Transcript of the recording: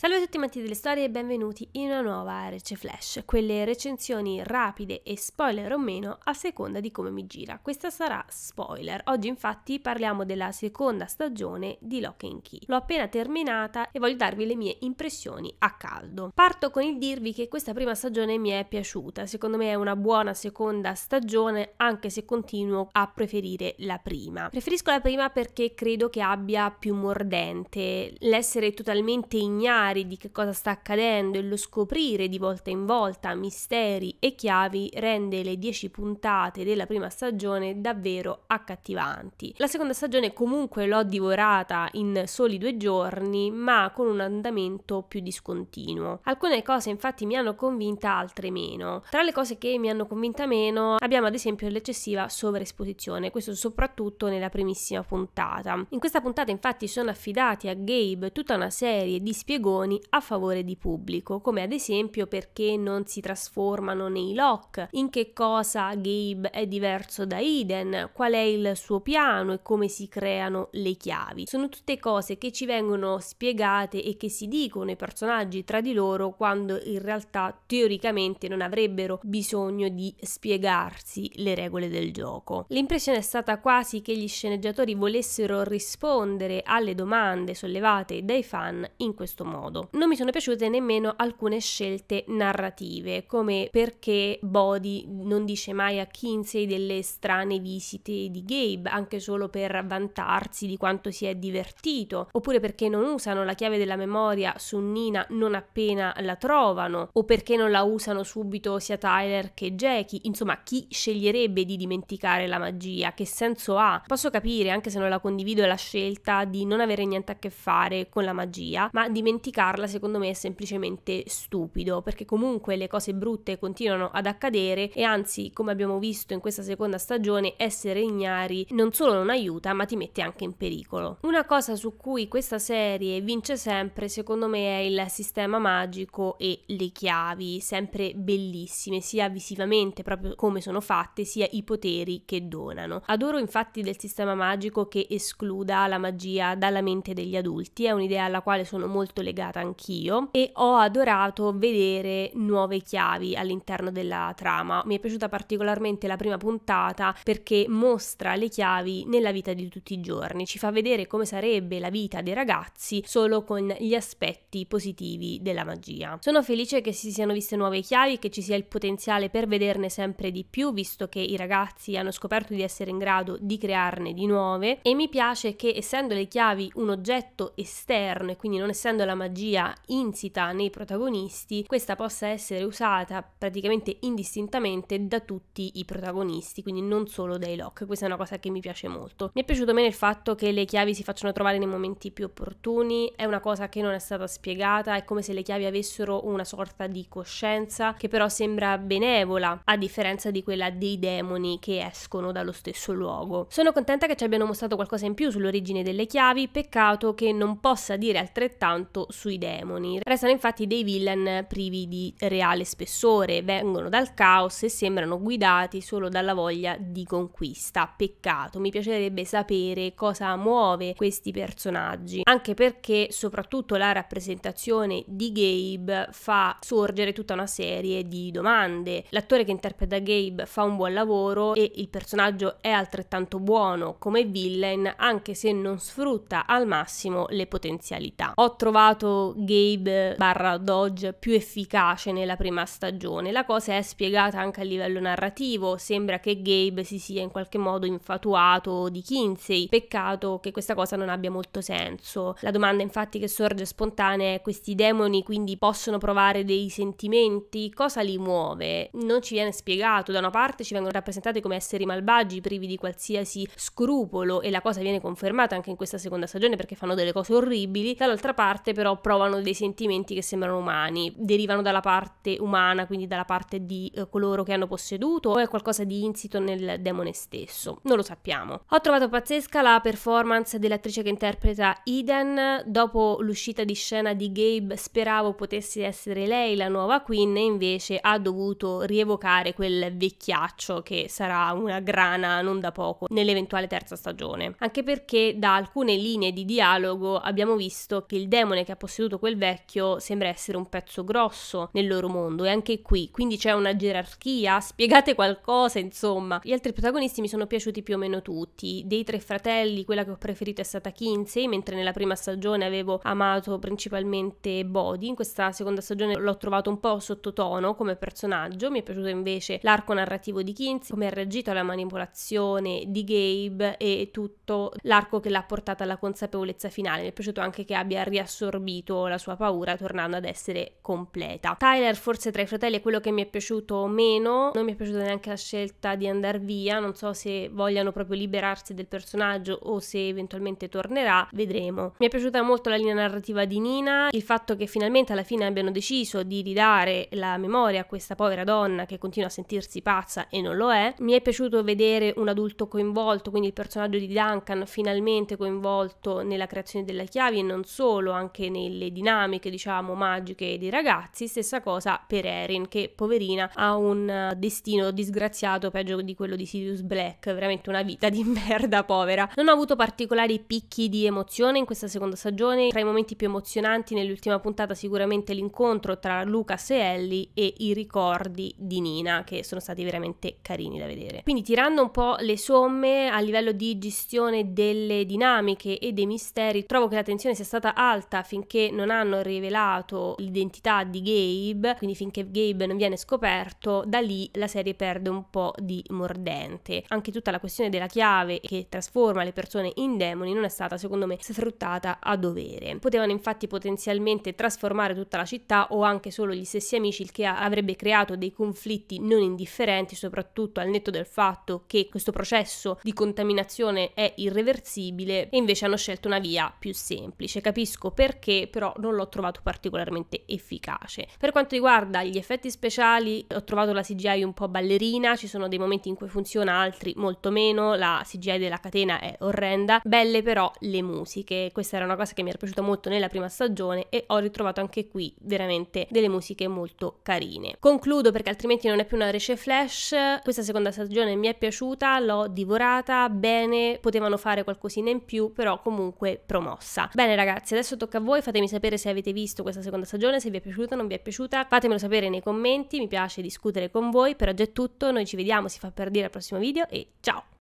Salve a tutti matti delle storie e benvenuti in una nuova RC Flash, quelle recensioni rapide e spoiler o meno a seconda di come mi gira. Questa sarà spoiler. Oggi infatti parliamo della seconda stagione di Lock and Key. L'ho appena terminata e voglio darvi le mie impressioni a caldo. Parto con il dirvi che questa prima stagione mi è piaciuta, secondo me è una buona seconda stagione anche se continuo a preferire la prima. Preferisco la prima perché credo che abbia più mordente l'essere totalmente ignaro immaginare di che cosa sta accadendo e lo scoprire di volta in volta misteri e chiavi rende le 10 puntate della prima stagione davvero accattivanti. La seconda stagione comunque l'ho divorata in soli due giorni, ma con un andamento più discontinuo. Alcune cose infatti mi hanno convinta, altre meno. Tra le cose che mi hanno convinta meno abbiamo ad esempio l'eccessiva sovraesposizione, questo soprattutto nella primissima puntata. In questa puntata infatti sono affidati a Gabe tutta una serie di spiegoni azioni a favore di pubblico, come ad esempio perché non si trasformano nei Locke, in che cosa Gabe è diverso da Eden, qual è il suo piano e come si creano le chiavi. Sono tutte cose che ci vengono spiegate e che si dicono i personaggi tra di loro quando in realtà teoricamente non avrebbero bisogno di spiegarsi le regole del gioco. L'impressione è stata quasi che gli sceneggiatori volessero rispondere alle domande sollevate dai fan in questo modo modo. Non mi sono piaciute nemmeno alcune scelte narrative, come perché Bodhi non dice mai a Kinsey delle strane visite di Gabe, anche solo per vantarsi di quanto si è divertito, oppure perché non usano la chiave della memoria su Nina non appena la trovano, o perché non la usano subito sia Tyler che Jackie, insomma chi sceglierebbe di dimenticare la magia? Che senso ha? Posso capire, anche se non la condivido, la scelta di non avere niente a che fare con la magia, ma dimenticare dimenticarla secondo me è semplicemente stupido, perché comunque le cose brutte continuano ad accadere e anzi, come abbiamo visto in questa seconda stagione, essere ignari non solo non aiuta, ma ti mette anche in pericolo. Una cosa su cui questa serie vince sempre, secondo me, è il sistema magico e le chiavi, sempre bellissime, sia visivamente proprio come sono fatte, sia i poteri che donano. Adoro infatti del sistema magico che escluda la magia dalla mente degli adulti, è un'idea alla quale sono molto legata iniziata anch'io e ho adorato vedere nuove chiavi all'interno della trama. Mi è piaciuta particolarmente la prima puntata perché mostra le chiavi nella vita di tutti i giorni, ci fa vedere come sarebbe la vita dei ragazzi solo con gli aspetti positivi della magia. Sono felice che si siano viste nuove chiavi, che ci sia il potenziale per vederne sempre di più, visto che i ragazzi hanno scoperto di essere in grado di crearne di nuove e mi piace che essendo le chiavi un oggetto esterno e quindi non essendo la magia magia insita nei protagonisti, questa possa essere usata praticamente indistintamente da tutti i protagonisti, quindi non solo dai Locke. Questa è una cosa che mi piace molto. Mi è piaciuto bene il fatto che le chiavi si facciano trovare nei momenti più opportuni, è una cosa che non è stata spiegata, è come se le chiavi avessero una sorta di coscienza che però sembra benevola, a differenza di quella dei demoni che escono dallo stesso luogo. Sono contenta che ci abbiano mostrato qualcosa in più sull'origine delle chiavi, peccato che non possa dire altrettanto sui demoni. Restano infatti dei villain privi di reale spessore, vengono dal caos e sembrano guidati solo dalla voglia di conquista. Peccato, mi piacerebbe sapere cosa muove questi personaggi, anche perché soprattutto la rappresentazione di Gabe fa sorgere tutta una serie di domande. L'attore che interpreta Gabe fa un buon lavoro e il personaggio è altrettanto buono come villain, anche se non sfrutta al massimo le potenzialità. Ho trovato stato Gabe barra Dodge più efficace nella prima stagione. La cosa è spiegata anche a livello narrativo, sembra che Gabe si sia in qualche modo infatuato di Kinsey, peccato che questa cosa non abbia molto senso. La domanda infatti che sorge spontanea è questi demoni quindi possono provare dei sentimenti? Cosa li muove? Non ci viene spiegato, da una parte ci vengono rappresentati come esseri malvagi privi di qualsiasi scrupolo e la cosa viene confermata anche in questa seconda stagione perché fanno delle cose orribili, dall'altra parte però provano dei sentimenti che sembrano umani, derivano dalla parte umana, quindi dalla parte di eh, coloro che hanno posseduto o è qualcosa di insito nel demone stesso, non lo sappiamo. Ho trovato pazzesca la performance dell'attrice che interpreta Eden, dopo l'uscita di scena di Gabe speravo potesse essere lei la nuova Queen e invece ha dovuto rievocare quel vecchiaccio che sarà una grana non da poco nell'eventuale terza stagione, anche perché da alcune linee di dialogo abbiamo visto che il demone che ha posseduto posseduto quel vecchio sembra essere un pezzo grosso nel loro mondo e anche qui, quindi c'è una gerarchia, spiegate qualcosa insomma. Gli altri protagonisti mi sono piaciuti più o meno tutti, dei tre fratelli quella che ho preferito è stata Kinsey, mentre nella prima stagione avevo amato principalmente Bodhi, in questa seconda stagione l'ho trovato un po' sottotono come personaggio, mi è piaciuto invece l'arco narrativo di Kinsey, come ha reagito alla manipolazione di Gabe e tutto l'arco che l'ha portata alla consapevolezza finale, mi è piaciuto anche che abbia riassorbito sfuggito la sua paura tornando ad essere completa. Tyler forse tra i fratelli è quello che mi è piaciuto meno, non mi è piaciuta neanche la scelta di andare via, non so se vogliano proprio liberarsi del personaggio o se eventualmente tornerà, vedremo. Mi è piaciuta molto la linea narrativa di Nina, il fatto che finalmente alla fine abbiano deciso di ridare la memoria a questa povera donna che continua a sentirsi pazza e non lo è. Mi è piaciuto vedere un adulto coinvolto, quindi il personaggio di Duncan finalmente coinvolto nella creazione della chiave e non solo, anche nei nelle dinamiche, diciamo, magiche dei ragazzi. Stessa cosa per Erin, che poverina ha un eh, destino disgraziato peggio di quello di Sirius Black, veramente una vita di merda povera. Non ho avuto particolari picchi di emozione in questa seconda stagione, tra i momenti più emozionanti nell'ultima puntata sicuramente l'incontro tra Lucas e Ellie e i ricordi di Nina, che sono stati veramente carini da vedere. Quindi tirando un po' le somme a livello di gestione delle dinamiche e dei misteri, trovo che la tensione sia stata alta finché finché non hanno rivelato l'identità di Gabe, quindi finché Gabe non viene scoperto, da lì la serie perde un po' di mordente. Anche tutta la questione della chiave che trasforma le persone in demoni non è stata secondo me sfruttata a dovere. Potevano infatti potenzialmente trasformare tutta la città o anche solo gli stessi amici, il che avrebbe creato dei conflitti non indifferenti, soprattutto al netto del fatto che questo processo di contaminazione è irreversibile e invece hanno scelto una via più semplice. Capisco perché però non l'ho trovato particolarmente efficace. Per quanto riguarda gli effetti speciali, ho trovato la CGI un po' ballerina, ci sono dei momenti in cui funziona, altri molto meno, la CGI della catena è orrenda, belle però le musiche, questa era una cosa che mi era piaciuta molto nella prima stagione e ho ritrovato anche qui veramente delle musiche molto carine. Concludo perché altrimenti non è più una rece flash, questa seconda stagione mi è piaciuta, l'ho divorata bene, potevano fare qualcosina in più, però comunque promossa. Bene ragazzi, adesso tocca a voi, Fatemi sapere se avete visto questa seconda stagione, se vi è piaciuta o non vi è piaciuta. Fatemelo sapere nei commenti, mi piace discutere con voi. Per oggi è tutto, noi ci vediamo, si fa per dire al prossimo video e ciao!